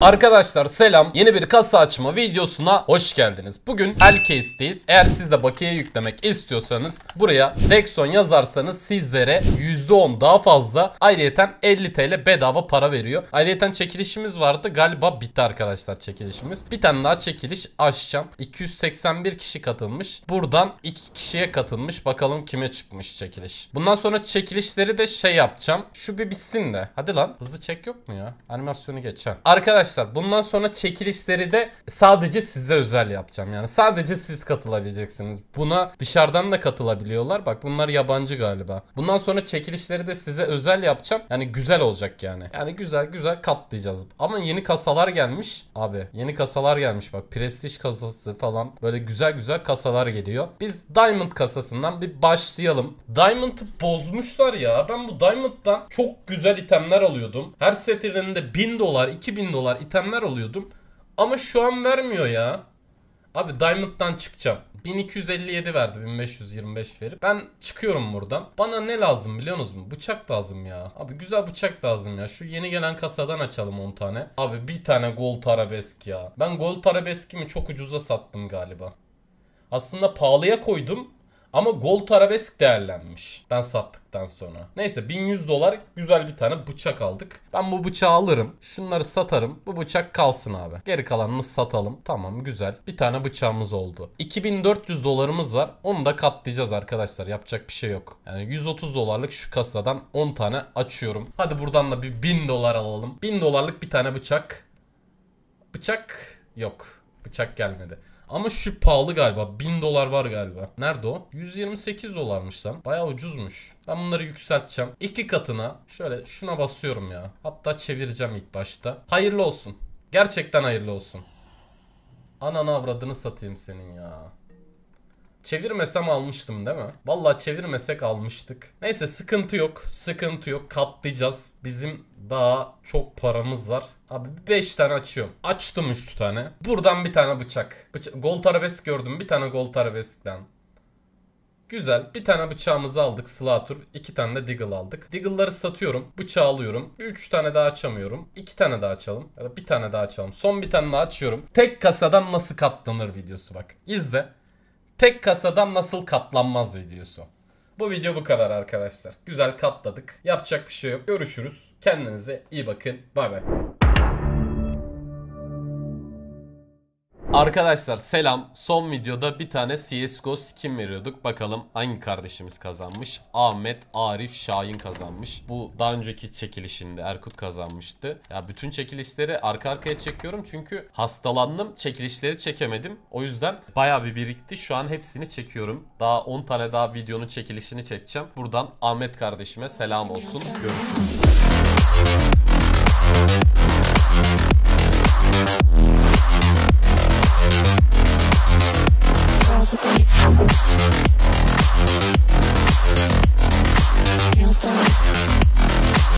Arkadaşlar selam. Yeni bir kasa açma videosuna hoş geldiniz. Bugün Elcase'deyiz. Eğer siz de bakiye yüklemek istiyorsanız buraya Dexon yazarsanız sizlere %10 daha fazla ayrıyeten 50 TL bedava para veriyor. Ayrıyeten çekilişimiz vardı. Galiba bitti arkadaşlar çekilişimiz. Bir tane daha çekiliş açacağım. 281 kişi katılmış. Buradan 2 kişiye katılmış. Bakalım kime çıkmış çekiliş. Bundan sonra çekilişleri de şey yapacağım. Şu bir bitsin de. Hadi lan. Hızlı çek yok mu ya? Animasyonu geçen. Arkadaşlar arkadaşlar bundan sonra çekilişleri de sadece size özel yapacağım. Yani sadece siz katılabileceksiniz. Buna dışarıdan da katılabiliyorlar. Bak bunlar yabancı galiba. Bundan sonra çekilişleri de size özel yapacağım. Yani güzel olacak yani. Yani güzel güzel katlayacağız. Ama yeni kasalar gelmiş. Abi yeni kasalar gelmiş bak. Prestij kasası falan. Böyle güzel güzel kasalar geliyor. Biz Diamond kasasından bir başlayalım. Diamond'ı bozmuşlar ya. Ben bu Diamond'dan çok güzel itemler alıyordum. Her setlerinde 1000 dolar, 2000 dolar, var. itemler alıyordum. Ama şu an vermiyor ya. Abi Diamond'dan çıkacağım. 1257 verdi 1525 verip. Ben çıkıyorum buradan. Bana ne lazım biliyor musunuz? Bıçak lazım ya. Abi güzel bıçak lazım ya. Şu yeni gelen kasadan açalım 10 tane. Abi bir tane gold arabesk ya. Ben gold arabeskimi çok ucuza sattım galiba. Aslında pahalıya koydum. Ama Gold Arabesk değerlenmiş. Ben sattıktan sonra. Neyse 1100 dolar güzel bir tane bıçak aldık. Ben bu bıçağı alırım. Şunları satarım. Bu bıçak kalsın abi. Geri kalanını satalım. Tamam güzel. Bir tane bıçağımız oldu. 2400 dolarımız var. Onu da katlayacağız arkadaşlar. Yapacak bir şey yok. Yani 130 dolarlık şu kasadan 10 tane açıyorum. Hadi buradan da bir 1000 dolar alalım. 1000 dolarlık bir tane bıçak. Bıçak yok. Bıçak gelmedi. Ama şu pahalı galiba. 1000 dolar var galiba. Nerede o? 128 dolarmış lan. Baya ucuzmuş. Ben bunları yükselteceğim. İki katına şöyle şuna basıyorum ya. Hatta çevireceğim ilk başta. Hayırlı olsun. Gerçekten hayırlı olsun. Ananı avradını satayım senin ya. Çevirmesem almıştım değil mi? Valla çevirmesek almıştık. Neyse sıkıntı yok. Sıkıntı yok. Katlayacağız. Bizim daha çok paramız var. Abi 5 tane açıyorum. Açtım 3 tane. Buradan bir tane bıçak. Bıça gold arabesk gördüm. Bir tane gold arabeskten. Güzel. Bir tane bıçağımızı aldık. Slatur. iki tane de Diggle aldık. Diggle'ları satıyorum. Bıçağı alıyorum. Üç tane daha açamıyorum. İki tane daha açalım. Ya da bir tane daha açalım. Son bir tane daha açıyorum. Tek kasadan nasıl katlanır videosu bak. İzle. Tek kasadan nasıl katlanmaz videosu. Bu video bu kadar arkadaşlar. Güzel katladık. Yapacak bir şey yok. Görüşürüz. Kendinize iyi bakın. Bay bay. Arkadaşlar selam. Son videoda bir tane CSGO skin veriyorduk. Bakalım hangi kardeşimiz kazanmış? Ahmet Arif Şahin kazanmış. Bu daha önceki çekilişinde Erkut kazanmıştı. Ya bütün çekilişleri arka arkaya çekiyorum çünkü hastalandım. Çekilişleri çekemedim. O yüzden baya bir birikti. Şu an hepsini çekiyorum. Daha 10 tane daha videonun çekilişini çekeceğim. Buradan Ahmet kardeşime selam olsun. Görüşürüz.